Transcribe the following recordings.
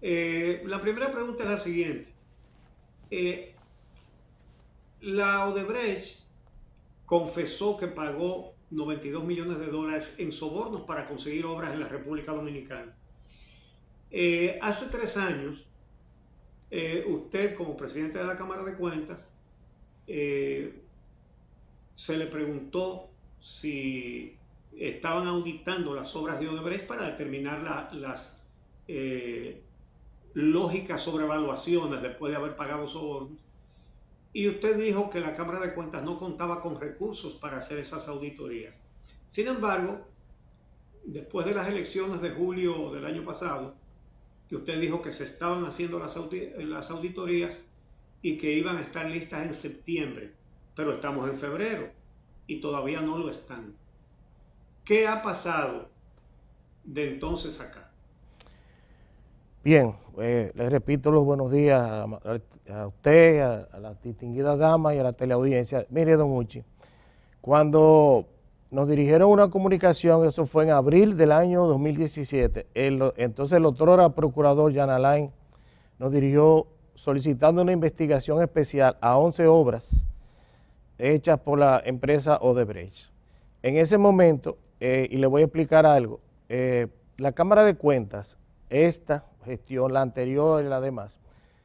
Eh, la primera pregunta es la siguiente. Eh, la Odebrecht confesó que pagó 92 millones de dólares en sobornos para conseguir obras en la República Dominicana. Eh, hace tres años, usted como presidente de la Cámara de Cuentas, se le preguntó si estaban auditando las obras de Odebrecht para determinar las lógicas sobrevaluaciones después de haber pagado sobornos. Y usted dijo que la Cámara de Cuentas no contaba con recursos para hacer esas auditorías. Sin embargo, después de las elecciones de julio del año pasado, que usted dijo que se estaban haciendo las, las auditorías y que iban a estar listas en septiembre, pero estamos en febrero y todavía no lo están. ¿Qué ha pasado de entonces acá? Bien, eh, les repito los buenos días a, usted, a, la distinguida dama y a la teleaudiencia. Mire, don Uchi, cuando nos dirigieron una comunicación, eso fue en abril del año 2017, entonces el otro era procurador Jan Alain nos dirigió solicitando una investigación especial a 11 obras hechas por la empresa Odebrecht. En ese momento, eh, y le voy a explicar algo, eh, la Cámara de Cuentas, esta gestión, la anterior y la demás,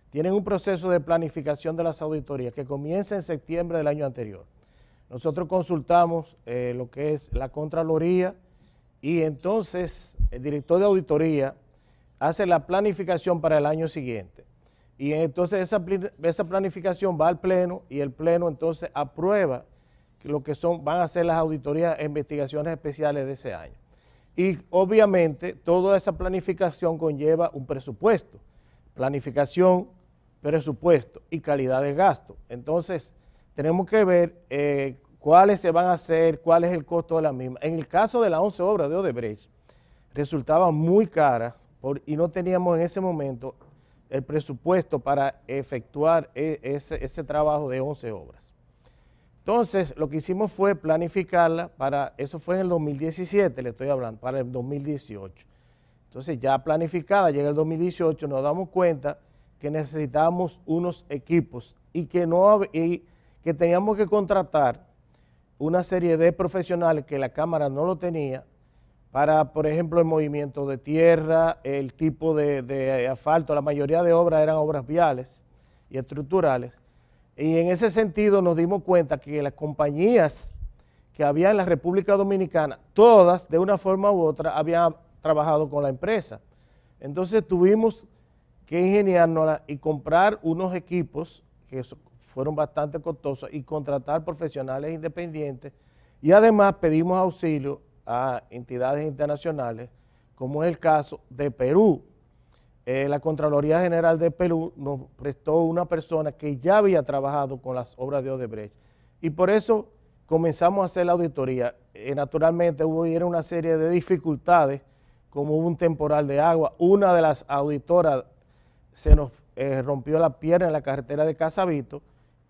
tienen un proceso de planificación de las auditorías que comienza en septiembre del año anterior. Nosotros consultamos eh, lo que es la Contraloría y entonces el director de auditoría hace la planificación para el año siguiente. Y entonces esa, esa planificación va al Pleno y el Pleno entonces aprueba lo que son, van a ser las auditorías e investigaciones especiales de ese año. Y obviamente toda esa planificación conlleva un presupuesto. Planificación, presupuesto y calidad de gasto. Entonces, tenemos que ver eh, cuáles se van a hacer, cuál es el costo de la misma. En el caso de las 11 obras de Odebrecht, resultaba muy cara y no teníamos en ese momento el presupuesto para efectuar e, ese trabajo de 11 obras. Entonces, lo que hicimos fue planificarla para, eso fue en el 2017, le estoy hablando, para el 2018. Entonces, ya planificada, llega el 2018, nos damos cuenta que necesitábamos unos equipos y que, no, y que teníamos que contratar una serie de profesionales que la Cámara no lo tenía para, por ejemplo, el movimiento de tierra, el tipo de asfalto, la mayoría de obras eran obras viales y estructurales. Y en ese sentido nos dimos cuenta que las compañías que había en la República Dominicana, todas de una forma u otra habían trabajado con la empresa. Entonces tuvimos que ingeniarnos y comprar unos equipos que fueron bastante costosos y contratar profesionales independientes y además pedimos auxilio a entidades internacionales, como es el caso de Perú, eh, la Contraloría General de Perú nos prestó una persona que ya había trabajado con las obras de Odebrecht. Y por eso comenzamos a hacer la auditoría. Eh, naturalmente hubo una serie de dificultades, como hubo un temporal de agua. Una de las auditoras se nos eh, rompió la pierna en la carretera de Casabito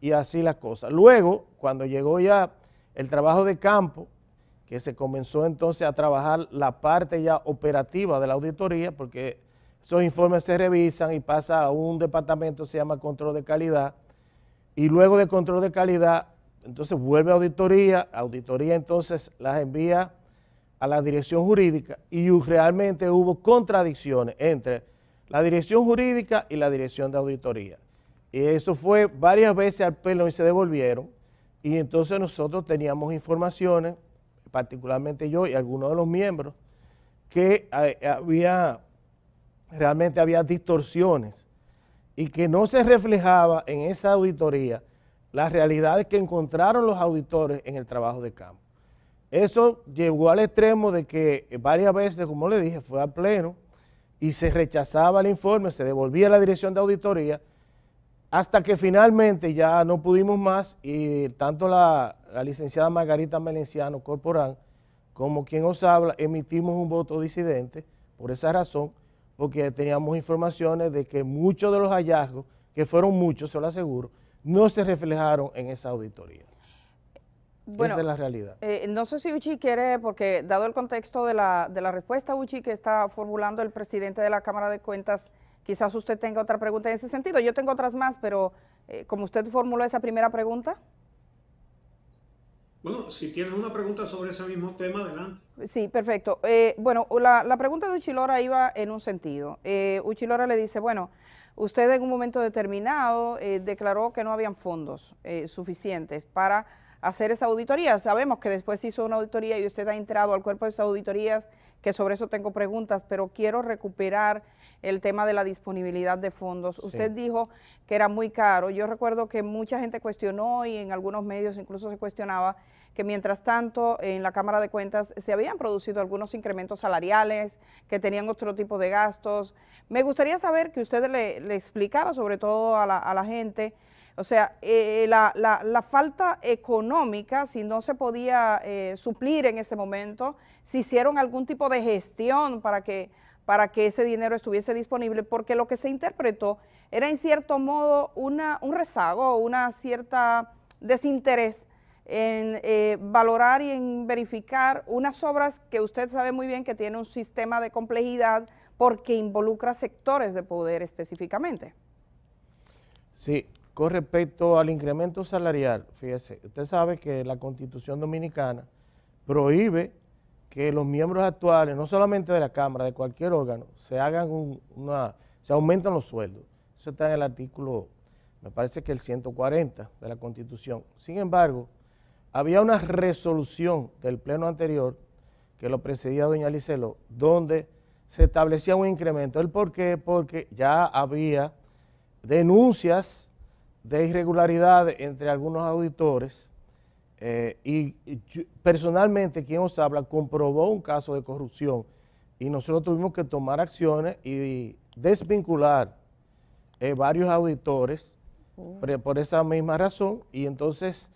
y así las cosas. Luego, cuando llegó ya el trabajo de campo, que se comenzó entonces a trabajar la parte ya operativa de la auditoría, porque esos informes se revisan y pasa a un departamento, se llama control de calidad, y luego de control de calidad, entonces vuelve a auditoría, auditoría entonces las envía a la dirección jurídica y realmente hubo contradicciones entre la dirección jurídica y la dirección de auditoría. Y eso fue varias veces al pelo y se devolvieron. Y entonces nosotros teníamos informaciones, particularmente yo y algunos de los miembros, que eh, había realmente había distorsiones y que no se reflejaba en esa auditoría las realidades que encontraron los auditores en el trabajo de campo. Eso llegó al extremo de que varias veces, como le dije, fue al pleno y se rechazaba el informe, se devolvía a la dirección de auditoría, hasta que finalmente ya no pudimos más y tanto la, licenciada Margarita Melenciano Corporal como quien os habla, emitimos un voto disidente por esa razón porque teníamos informaciones de que muchos de los hallazgos, que fueron muchos, se lo aseguro, no se reflejaron en esa auditoría. Esa es la realidad. Eh, no sé si Uchi quiere, porque dado el contexto de la, respuesta, Uchi, que está formulando el presidente de la Cámara de Cuentas, quizás usted tenga otra pregunta en ese sentido. Yo tengo otras más, pero eh, como usted formuló esa primera pregunta. Bueno, si tienes una pregunta sobre ese mismo tema, adelante. Sí, perfecto. Eh, bueno, la, pregunta de Uchilora iba en un sentido. Eh, Uchilora le dice, bueno, usted en un momento determinado eh, declaró que no habían fondos eh, suficientes para hacer esa auditoría. Sabemos que después hizo una auditoría y usted ha entrado al cuerpo de esas auditorías que sobre eso tengo preguntas, pero quiero recuperar el tema de la disponibilidad de fondos. Usted dijo que era muy caro. Yo recuerdo que mucha gente cuestionó y en algunos medios incluso se cuestionaba que mientras tanto en la Cámara de Cuentas se habían producido algunos incrementos salariales, que tenían otro tipo de gastos. Me gustaría saber que usted le, explicara sobre todo a la gente o sea, eh, la, falta económica, si no se podía eh, suplir en ese momento, si hicieron algún tipo de gestión para que, para que ese dinero estuviese disponible, porque lo que se interpretó era en cierto modo una, un rezago, una cierta desinterés en eh, valorar y en verificar unas obras que usted sabe muy bien que tiene un sistema de complejidad porque involucra sectores de poder específicamente. Sí, con respecto al incremento salarial, fíjese, usted sabe que la Constitución Dominicana prohíbe que los miembros actuales, no solamente de la Cámara, de cualquier órgano, se hagan una, se aumentan los sueldos. Eso está en el artículo, me parece que el 140 de la Constitución. Sin embargo, había una resolución del pleno anterior que lo precedía doña Licelo, donde se establecía un incremento. ¿El por qué? Porque ya había denuncias de irregularidades entre algunos auditores eh, y, personalmente quien os habla comprobó un caso de corrupción y nosotros tuvimos que tomar acciones y desvincular eh, varios auditores oh. por esa misma razón y entonces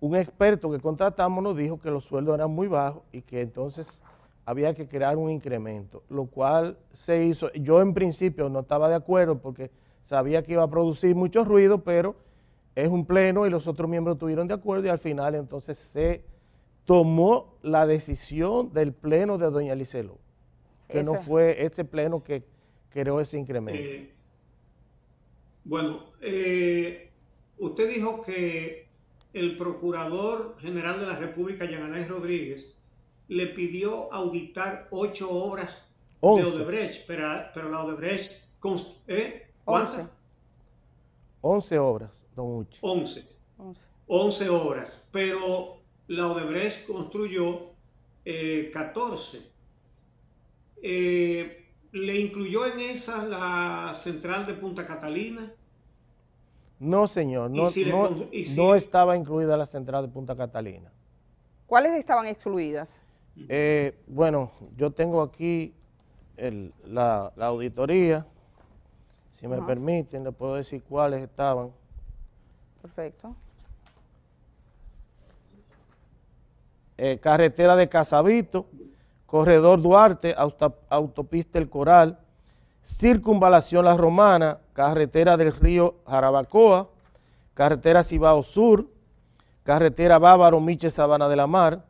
un experto que contratamos nos dijo que los sueldos eran muy bajos y que entonces había que crear un incremento, lo cual se hizo. Yo en principio no estaba de acuerdo porque Sabía que iba a producir mucho ruido, pero es un pleno y los otros miembros tuvieron de acuerdo y al final entonces se tomó la decisión del pleno de doña Licelo, que no fue ese pleno que creó ese incremento. Eh, bueno, eh, usted dijo que el Procurador General de la República, Yananay Rodríguez, le pidió auditar ocho obras de Odebrecht, pero, la Odebrecht... ¿eh? ¿Cuántas? 11 obras, don Uchi. 11. 11 obras, pero la Odebrecht construyó 14. Eh, eh, ¿Le incluyó en esa la central de Punta Catalina? No, señor, no, estaba incluida la central de Punta Catalina. ¿Cuáles estaban excluidas? Eh, bueno, yo tengo aquí la, auditoría si me permiten, les puedo decir cuáles estaban. Perfecto. Eh, carretera de Casabito, Corredor Duarte, Autopista El Coral, Circunvalación La Romana, Carretera del Río Jarabacoa, Carretera Cibao Sur, Carretera Bávaro Miche Sabana de la Mar,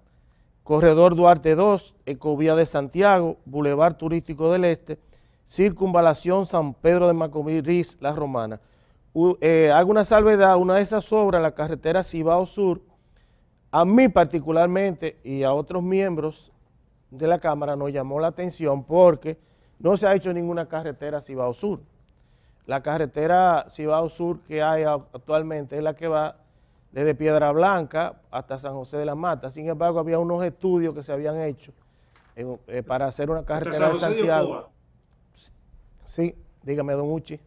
Corredor Duarte 2, Ecovía de Santiago, Boulevard Turístico del Este, Circunvalación San Pedro de Macorís, La Romana. Eh, hago una salvedad, una de esas obras, la carretera Cibao Sur, a mí particularmente y a otros miembros de la Cámara nos llamó la atención porque no se ha hecho ninguna carretera Cibao Sur. La carretera Cibao Sur que hay actualmente es la que va desde Piedra Blanca hasta San José de la Mata. Sin embargo, había unos estudios que se habían hecho eh, para hacer una carretera de Santiago. Sí, dígame, don Uchi.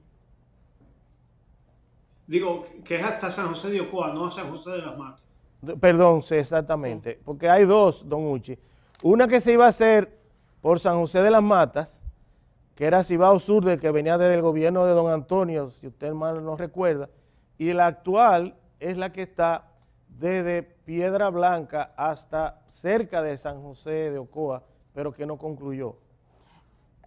Digo, que es hasta San José de Ocoa, no a San José de las Matas. Perdón, sí, exactamente, porque hay dos, don Uchi. Una que se iba a hacer por San José de las Matas, que era Cibao Sur, de que venía desde el gobierno de don Antonio, si usted mal no recuerda, y la actual es la que está desde Piedra Blanca hasta cerca de San José de Ocoa, pero que no concluyó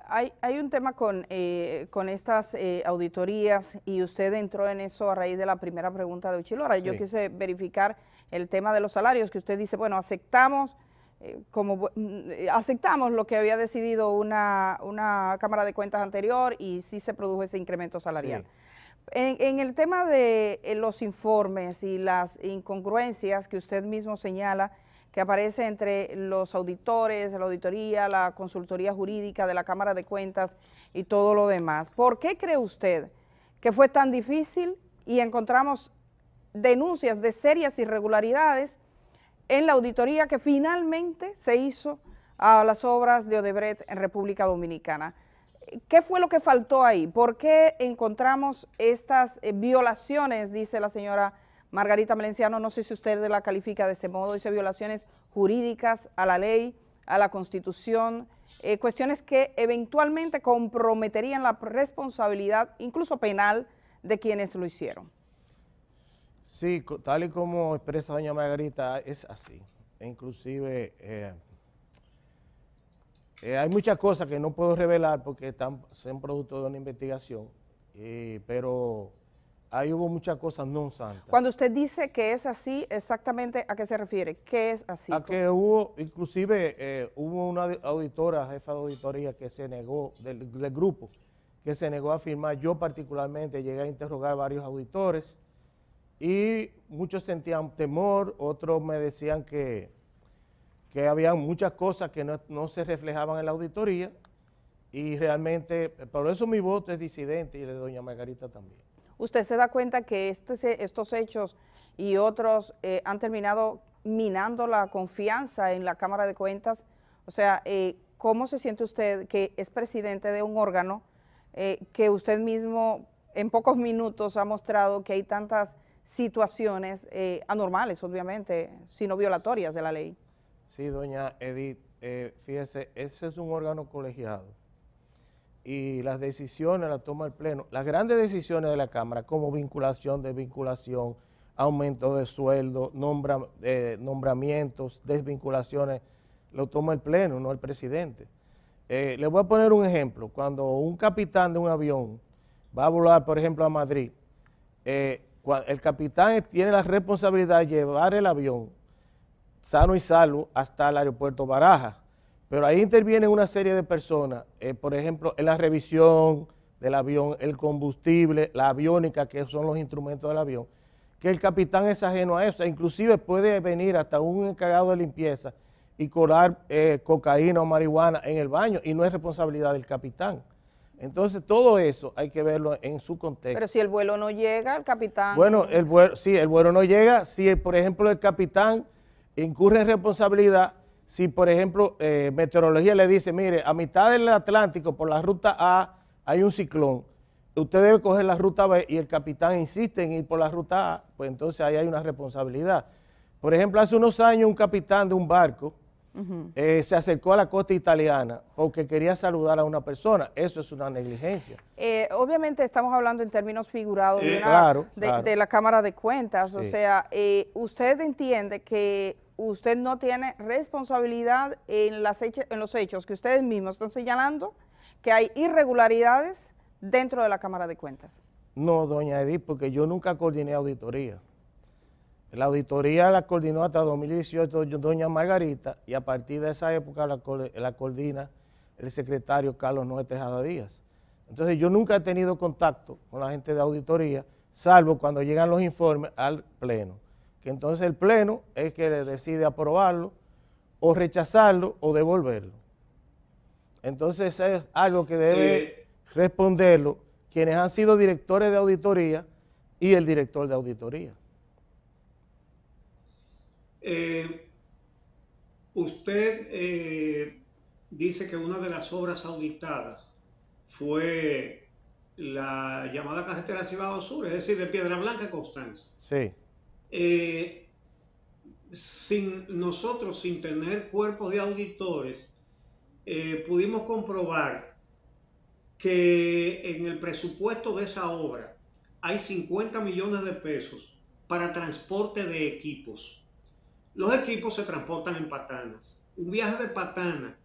hay, un tema con, eh, con estas eh, auditorías y usted entró en eso a raíz de la primera pregunta de Uchilora. Yo quise verificar el tema de los salarios, que usted dice, bueno, aceptamos eh, como mm, aceptamos lo que había decidido una, una, Cámara de Cuentas anterior y sí se produjo ese incremento salarial. En, en, el tema de los informes y las incongruencias que usted mismo señala, que aparece entre los auditores, la auditoría, la consultoría jurídica de la Cámara de Cuentas y todo lo demás. ¿Por qué cree usted que fue tan difícil y encontramos denuncias de serias irregularidades en la auditoría que finalmente se hizo a las obras de Odebrecht en República Dominicana? ¿Qué fue lo que faltó ahí? ¿Por qué encontramos estas eh, violaciones, dice la señora Margarita Melenciano, no sé si usted la califica de ese modo, dice violaciones jurídicas a la ley, a la Constitución, eh, cuestiones que eventualmente comprometerían la responsabilidad, incluso penal, de quienes lo hicieron. Sí, tal y como expresa doña Margarita, es así. E inclusive eh, eh, hay muchas cosas que no puedo revelar porque están, son producto de una investigación, pero ahí hubo muchas cosas no santas. Cuando usted dice que es así, exactamente a qué se refiere, ¿qué es así? A que hubo, inclusive eh, hubo una auditora, jefa de auditoría, que se negó, del, grupo, que se negó a firmar. Yo particularmente llegué a interrogar varios auditores y muchos sentían temor, otros me decían que, que había muchas cosas que no, no se reflejaban en la auditoría y realmente, por eso mi voto es disidente y el de doña Margarita también usted se da cuenta que este estos hechos y otros eh, han terminado minando la confianza en la Cámara de Cuentas. O sea, eh, ¿cómo se siente usted que es presidente de un órgano eh, que usted mismo en pocos minutos ha mostrado que hay tantas situaciones anormales, obviamente, sino violatorias de la ley? Sí, doña Edith, fíjese, ese es un órgano colegiado y las decisiones las toma el Pleno. Las grandes decisiones de la Cámara, como vinculación, desvinculación, aumento de sueldo, eh, nombramientos, desvinculaciones, lo toma el Pleno, no el presidente. Eh, le voy a poner un ejemplo. Cuando un capitán de un avión va a volar, por ejemplo, a Madrid, eh, el capitán tiene la responsabilidad de llevar el avión sano y salvo hasta el aeropuerto Baraja pero ahí intervienen una serie de personas, eh, por ejemplo, en la revisión del avión, el combustible, la aviónica, que son los instrumentos del avión, que el capitán es ajeno a eso. E inclusive puede venir hasta un encargado de limpieza y colar eh, cocaína o marihuana en el baño y no es responsabilidad del capitán. Entonces, todo eso hay que verlo en su contexto. Pero si el vuelo no llega, el capitán... Bueno, el sí, el vuelo no llega. Si, por ejemplo, el capitán incurre en responsabilidad, si por ejemplo eh, meteorología le dice, mire, a mitad del Atlántico por la ruta A hay un ciclón, usted debe coger la ruta B y el capitán insiste en ir por la ruta A, pues entonces ahí hay una responsabilidad. Por ejemplo, hace unos años un capitán de un barco eh, se acercó a la costa italiana porque quería saludar a una persona. Eso es una negligencia. Eh, obviamente estamos hablando en términos figurados de, la Cámara de Cuentas. O sea, usted entiende que usted no tiene responsabilidad en, los hechos que ustedes mismos están señalando, que hay irregularidades dentro de la Cámara de Cuentas. No, doña Edith, porque yo nunca coordiné auditoría. La auditoría la coordinó hasta 2018 doña Margarita y a partir de esa época la, la coordina el secretario Carlos Noé Tejada Díaz. Entonces yo nunca he tenido contacto con la gente de auditoría, salvo cuando llegan los informes al pleno que entonces el Pleno es que decide aprobarlo o rechazarlo o devolverlo. Entonces es algo que debe eh, responderlo quienes han sido directores de auditoría y el director de auditoría. Eh, usted eh, dice que una de las obras auditadas fue la llamada carretera Cibao Sur, es decir, de Piedra Blanca a Constanza. Sí. Eh, sin nosotros, sin tener cuerpos de auditores, eh, pudimos comprobar que en el presupuesto de esa obra hay 50 millones de pesos para transporte de equipos. Los equipos se transportan en patanas. Un viaje de patana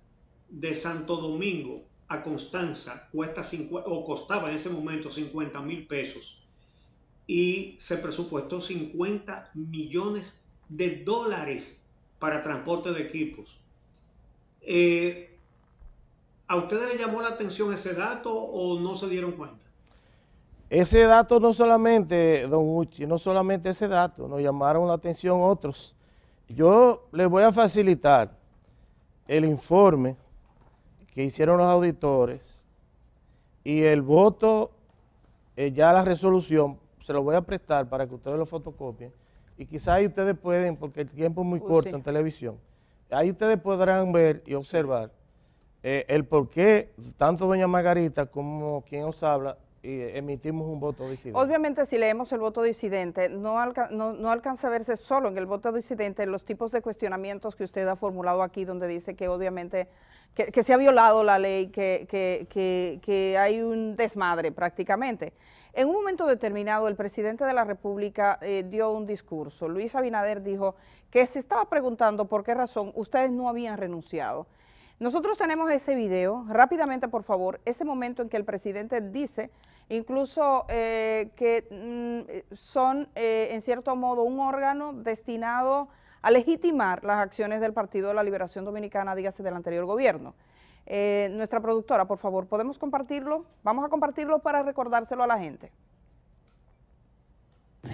de Santo Domingo a Constanza cuesta o costaba en ese momento 50 mil pesos y se presupuestó 50 millones de dólares para transporte de equipos. Eh, ¿A ustedes les llamó la atención ese dato o no se dieron cuenta? Ese dato no solamente, don Uchi, no solamente ese dato, nos llamaron la atención otros. Yo les voy a facilitar el informe que hicieron los auditores y el voto, eh, ya la resolución se lo voy a prestar para que ustedes lo fotocopien y quizás ahí ustedes pueden, porque el tiempo es muy corto en televisión, ahí ustedes podrán ver y observar eh, el por qué tanto doña Margarita como quien os habla y emitimos un voto disidente. Obviamente, si leemos el voto disidente, no, no, alcanza a verse solo en el voto disidente los tipos de cuestionamientos que usted ha formulado aquí, donde dice que obviamente que, se ha violado la ley, que, hay un desmadre prácticamente. En un momento determinado, el presidente de la República eh, dio un discurso. Luis Abinader dijo que se estaba preguntando por qué razón ustedes no habían renunciado. Nosotros tenemos ese video, rápidamente por favor, ese momento en que el presidente dice incluso eh, que mm, son eh, en cierto modo un órgano destinado a legitimar las acciones del Partido de la Liberación Dominicana, dígase del anterior gobierno. Eh, nuestra productora, por favor, ¿podemos compartirlo? Vamos a compartirlo para recordárselo a la gente.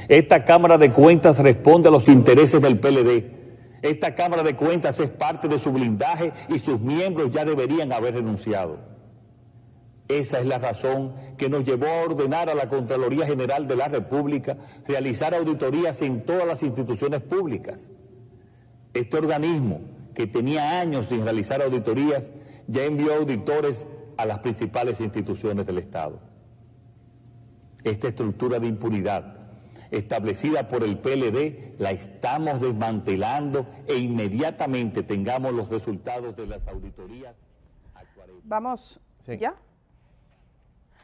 Esta Cámara de Cuentas responde a los intereses del PLD. Esta Cámara de Cuentas es parte de su blindaje y sus miembros ya deberían haber renunciado. Esa es la razón que nos llevó a ordenar a la Contraloría General de la República realizar auditorías en todas las instituciones públicas. Este organismo, que tenía años sin realizar auditorías, ya envió auditores a las principales instituciones del Estado. Esta estructura de impunidad establecida por el PLD la estamos desmantelando e inmediatamente tengamos los resultados de las auditorías. Vamos, ¿ya?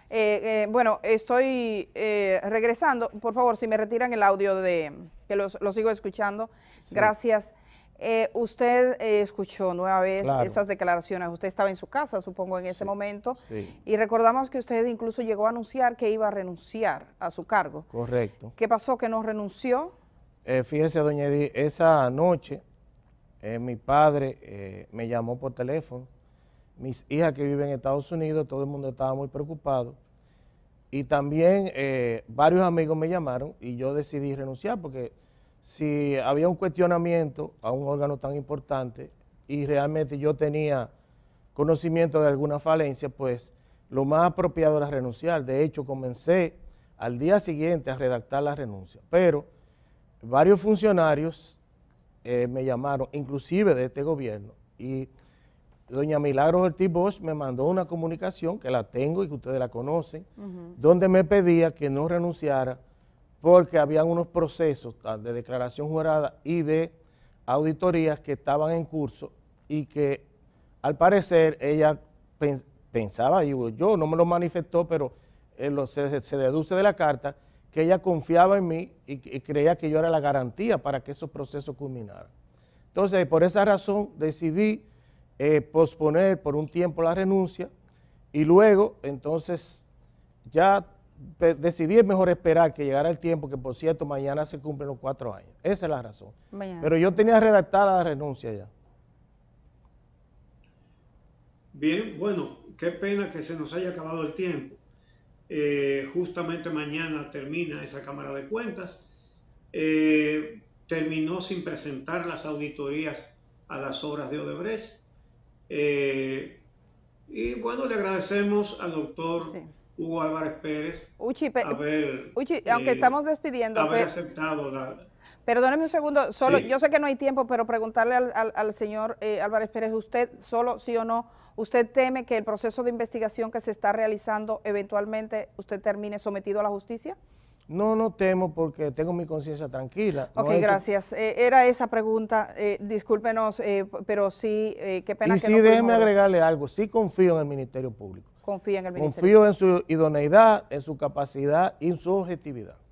Eh, eh, bueno, estoy eh, regresando. Por favor, si me retiran el audio de que los, lo sigo escuchando. Gracias. usted escuchó nueva vez esas declaraciones. Usted estaba en su casa, supongo, en ese momento. Y recordamos que usted incluso llegó a anunciar que iba a renunciar a su cargo. Correcto. ¿Qué pasó? ¿Que no renunció? fíjese, doña Edith, esa noche mi padre me llamó por teléfono mis hijas que viven en Estados Unidos, todo el mundo estaba muy preocupado. Y también eh, varios amigos me llamaron y yo decidí renunciar porque si había un cuestionamiento a un órgano tan importante y realmente yo tenía conocimiento de alguna falencia, pues lo más apropiado era renunciar. De hecho, comencé al día siguiente a redactar la renuncia. Pero varios funcionarios eh, me llamaron, inclusive de este gobierno, y Doña Milagros Ortiz Bosch me mandó una comunicación, que la tengo y que ustedes la conocen, donde me pedía que no renunciara porque habían unos procesos ah, de declaración jurada y de auditorías que estaban en curso y que al parecer ella pensaba, digo, yo no me lo manifestó, pero eh, se, deduce de la carta que ella confiaba en mí y, y creía que yo era la garantía para que esos procesos culminaran. Entonces, por esa razón decidí eh, posponer por un tiempo la renuncia y luego entonces ya decidí mejor esperar que llegara el tiempo, que por cierto mañana se cumplen los cuatro años. Esa es la razón. Pero yo tenía redactada la renuncia ya. Bien, bueno, qué pena que se nos haya acabado el tiempo. Eh, justamente mañana termina esa Cámara de Cuentas. Eh, terminó sin presentar las auditorías a las obras de Odebrecht. Eh, y bueno, le agradecemos al doctor Hugo Álvarez Pérez Uchi, haber, eh, aunque estamos despidiendo, pero, aceptado Perdóneme un segundo, solo, yo sé que no hay tiempo, pero preguntarle al, señor eh, Álvarez Pérez, usted solo sí o no, usted teme que el proceso de investigación que se está realizando eventualmente usted termine sometido a la justicia? No, no temo porque tengo mi conciencia tranquila. Ok, gracias. Eh, era esa pregunta, eh, discúlpenos, eh, pero sí, qué pena y sí, no déjeme agregarle algo, sí confío en el Ministerio Público. Confío en el Ministerio Confío en su idoneidad, en su capacidad y en su objetividad.